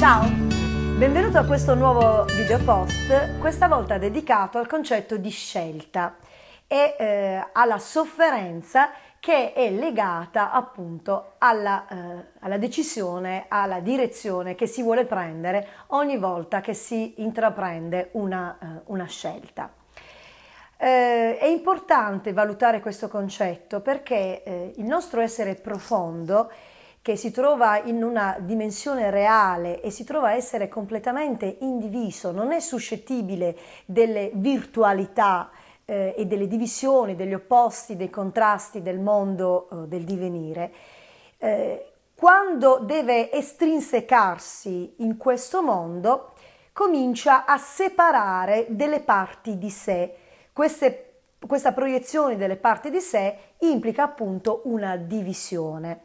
Ciao! Benvenuto a questo nuovo video post, questa volta dedicato al concetto di scelta e eh, alla sofferenza che è legata appunto alla, eh, alla, decisione, alla direzione che si vuole prendere ogni volta che si intraprende una, eh, una scelta. Eh, è importante valutare questo concetto perché eh, il nostro essere profondo che si trova in una dimensione reale e si trova a essere completamente indiviso, non è suscettibile delle virtualità eh, e delle divisioni, degli opposti, dei contrasti del mondo eh, del divenire. Eh, quando deve estrinsecarsi in questo mondo, comincia a separare delle parti di sé. Queste, questa proiezione delle parti di sé implica appunto una divisione.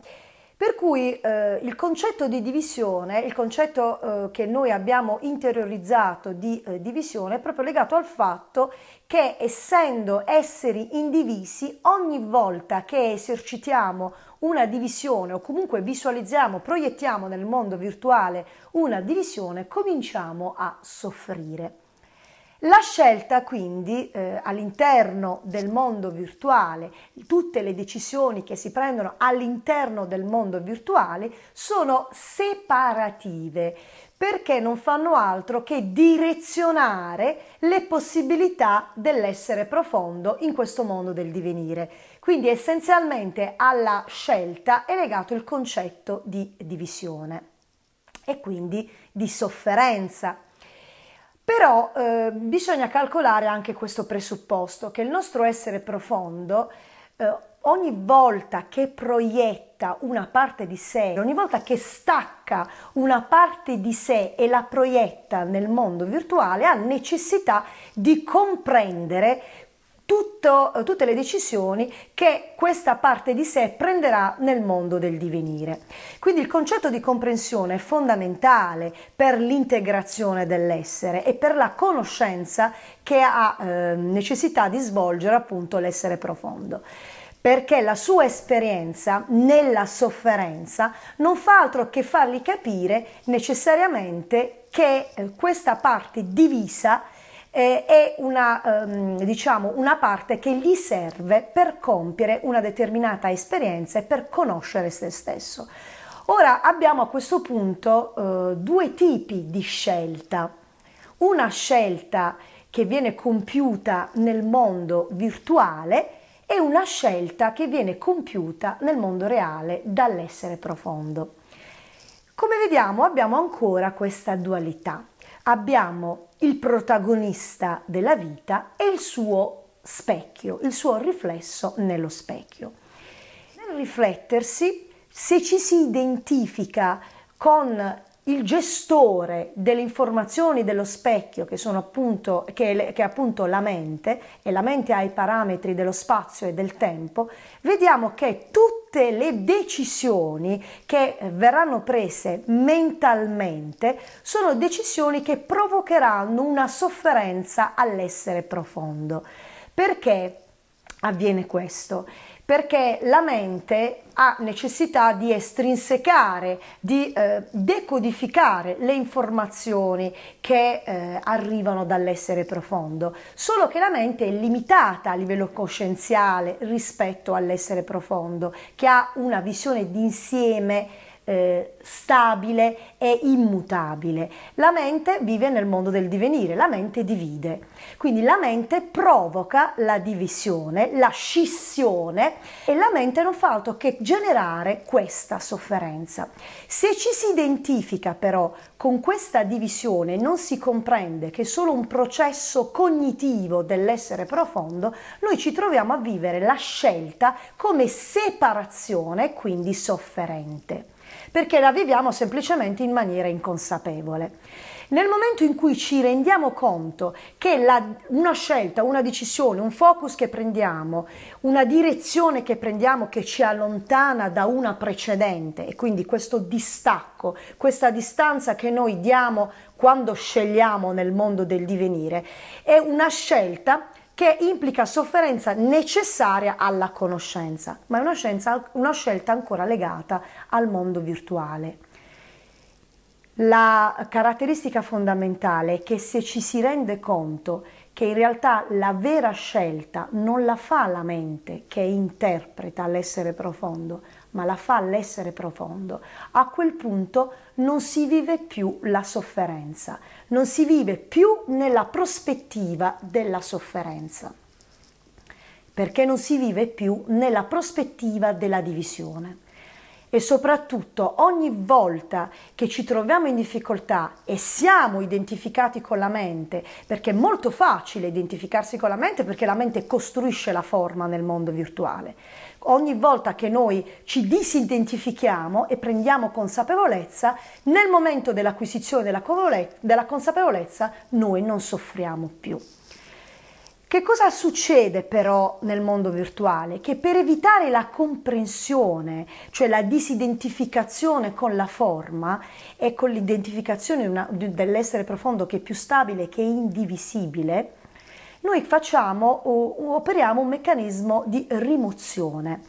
Per cui eh, il concetto di divisione, il concetto eh, che noi abbiamo interiorizzato di eh, divisione è proprio legato al fatto che essendo esseri indivisi, ogni volta che esercitiamo una divisione o comunque visualizziamo, proiettiamo nel mondo virtuale una divisione, cominciamo a soffrire. La scelta quindi eh, all'interno del mondo virtuale, tutte le decisioni che si prendono all'interno del mondo virtuale sono separative perché non fanno altro che direzionare le possibilità dell'essere profondo in questo mondo del divenire. Quindi essenzialmente alla scelta è legato il concetto di divisione e quindi di sofferenza però eh, bisogna calcolare anche questo presupposto, che il nostro essere profondo eh, ogni volta che proietta una parte di sé, ogni volta che stacca una parte di sé e la proietta nel mondo virtuale, ha necessità di comprendere tutto, tutte le decisioni che questa parte di sé prenderà nel mondo del divenire. Quindi il concetto di comprensione è fondamentale per l'integrazione dell'essere e per la conoscenza che ha eh, necessità di svolgere appunto l'essere profondo perché la sua esperienza nella sofferenza non fa altro che fargli capire necessariamente che eh, questa parte divisa eh, è una, ehm, diciamo, una parte che gli serve per compiere una determinata esperienza e per conoscere se stesso. Ora abbiamo a questo punto eh, due tipi di scelta. Una scelta che viene compiuta nel mondo virtuale e una scelta che viene compiuta nel mondo reale dall'essere profondo. Come vediamo abbiamo ancora questa dualità. Abbiamo il protagonista della vita e il suo specchio, il suo riflesso nello specchio. Nel riflettersi, se ci si identifica con il gestore delle informazioni dello specchio, che, appunto, che, è, che, è, appunto la mente, e la mente ha i parametri dello spazio e del tempo, vediamo che tutti tutte le decisioni che eh, verranno prese mentalmente sono decisioni che provocheranno una sofferenza all'essere profondo. Perché avviene questo? perché la mente ha necessità di estrinsecare, di eh, decodificare le informazioni che eh, arrivano dall'essere profondo, solo che la mente è limitata a livello coscienziale rispetto all'essere profondo, che ha una visione d'insieme eh, stabile e immutabile. La mente vive nel mondo del divenire, la mente divide. Quindi la mente provoca la divisione, la scissione e la mente non fa altro che generare questa sofferenza. Se ci si identifica però con questa divisione, non si comprende che è solo un processo cognitivo dell'essere profondo, noi ci troviamo a vivere la scelta come separazione, quindi sofferente perché la viviamo semplicemente in maniera inconsapevole. Nel momento in cui ci rendiamo conto che la, una scelta, una decisione, un focus che prendiamo, una direzione che prendiamo che ci allontana da una precedente e quindi questo distacco, questa distanza che noi diamo quando scegliamo nel mondo del divenire, è una scelta che implica sofferenza necessaria alla conoscenza, ma è una, scienza, una scelta ancora legata al mondo virtuale. La caratteristica fondamentale è che se ci si rende conto che in realtà la vera scelta non la fa la mente che interpreta l'essere profondo, ma la fa l'essere profondo, a quel punto non si vive più la sofferenza, non si vive più nella prospettiva della sofferenza, perché non si vive più nella prospettiva della divisione. E soprattutto ogni volta che ci troviamo in difficoltà e siamo identificati con la mente, perché è molto facile identificarsi con la mente perché la mente costruisce la forma nel mondo virtuale, ogni volta che noi ci disidentifichiamo e prendiamo consapevolezza, nel momento dell'acquisizione della, consapevolezza noi non soffriamo più. Che cosa succede però nel mondo virtuale? Che per evitare la comprensione, cioè la disidentificazione con la forma e con l'identificazione dell'essere profondo che è più stabile, che è indivisibile, noi facciamo operiamo un meccanismo di rimozione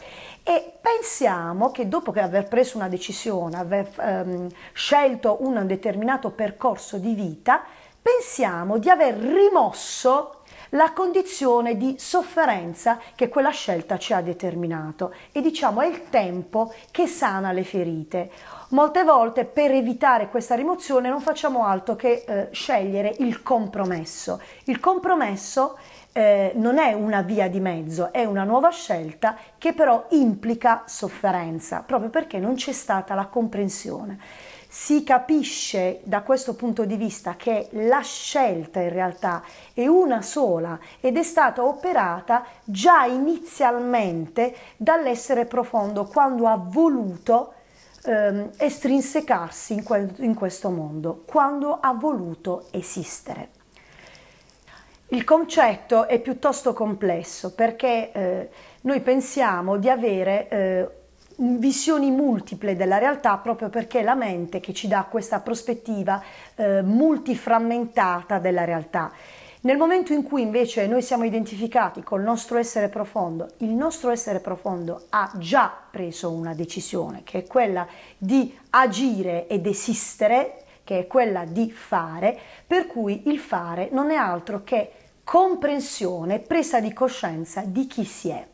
e pensiamo che dopo che aver preso una decisione, aver ehm, scelto un determinato percorso di vita, pensiamo di aver rimosso la condizione di sofferenza che quella scelta ci ha determinato e diciamo è il tempo che sana le ferite. Molte volte per evitare questa rimozione non facciamo altro che eh, scegliere il compromesso. Il compromesso eh, non è una via di mezzo, è una nuova scelta che però implica sofferenza, proprio perché non c'è stata la comprensione si capisce da questo punto di vista che la scelta in realtà è una sola ed è stata operata già inizialmente dall'essere profondo quando ha voluto ehm, estrinsecarsi in, que- in questo mondo, quando ha voluto esistere. Il concetto è piuttosto complesso perché eh, noi pensiamo di avere eh, Mm, visioni multiple della realtà proprio perché è la mente che ci dà questa prospettiva eh, multiframmentata della realtà. Nel momento in cui invece noi siamo identificati col nostro essere profondo, il nostro essere profondo ha già preso una decisione, che è quella di agire ed esistere, che è quella di fare, per cui il fare non è altro che comprensione, presa di coscienza di chi si è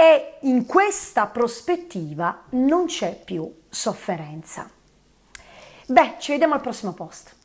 e in questa prospettiva non c'è più sofferenza. Beh, ci vediamo al prossimo post.